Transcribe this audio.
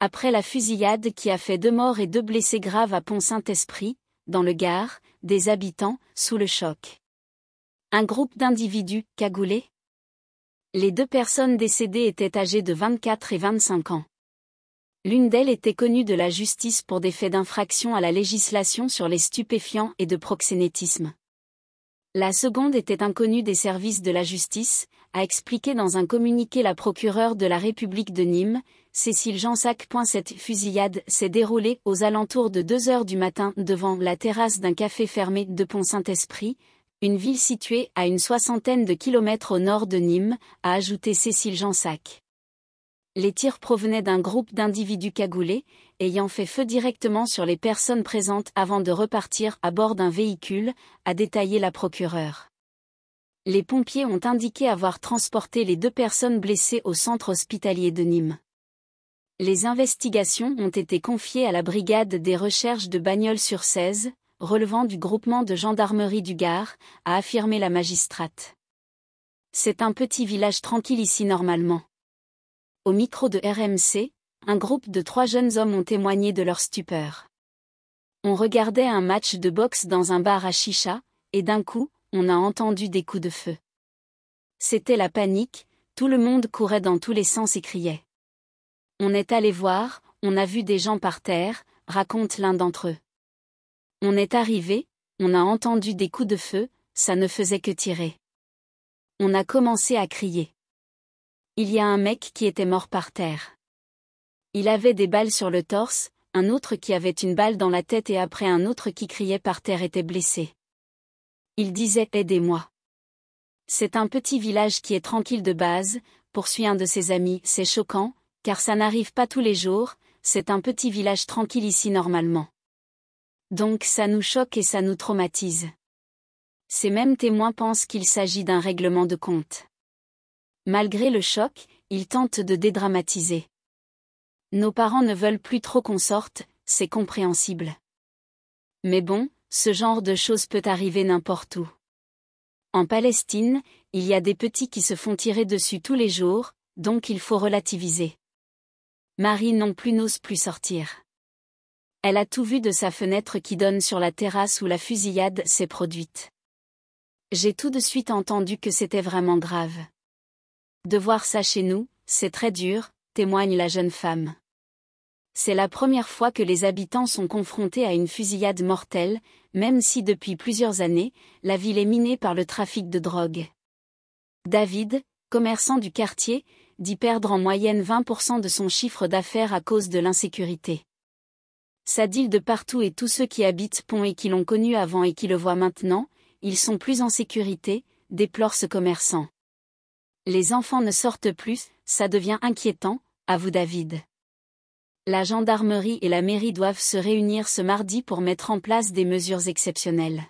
Après la fusillade qui a fait deux morts et deux blessés graves à Pont-Saint-Esprit, dans le Gard, des habitants, sous le choc. Un groupe d'individus, cagoulés Les deux personnes décédées étaient âgées de 24 et 25 ans. L'une d'elles était connue de la justice pour des faits d'infraction à la législation sur les stupéfiants et de proxénétisme. La seconde était inconnue des services de la justice, a expliqué dans un communiqué la procureure de la République de Nîmes, Cécile Jansac. Cette fusillade s'est déroulée aux alentours de 2 h du matin devant la terrasse d'un café fermé de Pont-Saint-Esprit, une ville située à une soixantaine de kilomètres au nord de Nîmes, a ajouté Cécile Jansac. Les tirs provenaient d'un groupe d'individus cagoulés, ayant fait feu directement sur les personnes présentes avant de repartir à bord d'un véhicule, a détaillé la procureure. Les pompiers ont indiqué avoir transporté les deux personnes blessées au centre hospitalier de Nîmes. Les investigations ont été confiées à la brigade des recherches de bagnoles sur 16, relevant du groupement de gendarmerie du Gard, a affirmé la magistrate. C'est un petit village tranquille ici normalement. Au micro de RMC, un groupe de trois jeunes hommes ont témoigné de leur stupeur. On regardait un match de boxe dans un bar à Chicha, et d'un coup, on a entendu des coups de feu. C'était la panique, tout le monde courait dans tous les sens et criait. On est allé voir, on a vu des gens par terre, raconte l'un d'entre eux. On est arrivé, on a entendu des coups de feu, ça ne faisait que tirer. On a commencé à crier. Il y a un mec qui était mort par terre. Il avait des balles sur le torse, un autre qui avait une balle dans la tête et après un autre qui criait par terre était blessé. Il disait Aidez-moi. C'est un petit village qui est tranquille de base, poursuit un de ses amis, c'est choquant, car ça n'arrive pas tous les jours, c'est un petit village tranquille ici normalement. Donc ça nous choque et ça nous traumatise. Ces mêmes témoins pensent qu'il s'agit d'un règlement de compte. Malgré le choc, il tente de dédramatiser. Nos parents ne veulent plus trop qu'on sorte, c'est compréhensible. Mais bon, ce genre de choses peut arriver n'importe où. En Palestine, il y a des petits qui se font tirer dessus tous les jours, donc il faut relativiser. Marie non plus n'ose plus sortir. Elle a tout vu de sa fenêtre qui donne sur la terrasse où la fusillade s'est produite. J'ai tout de suite entendu que c'était vraiment grave. De voir ça chez nous, c'est très dur, témoigne la jeune femme. C'est la première fois que les habitants sont confrontés à une fusillade mortelle, même si depuis plusieurs années, la ville est minée par le trafic de drogue. David, commerçant du quartier, dit perdre en moyenne 20% de son chiffre d'affaires à cause de l'insécurité. Ça de partout et tous ceux qui habitent Pont et qui l'ont connu avant et qui le voient maintenant, ils sont plus en sécurité, déplore ce commerçant. Les enfants ne sortent plus, ça devient inquiétant, À vous, David. La gendarmerie et la mairie doivent se réunir ce mardi pour mettre en place des mesures exceptionnelles.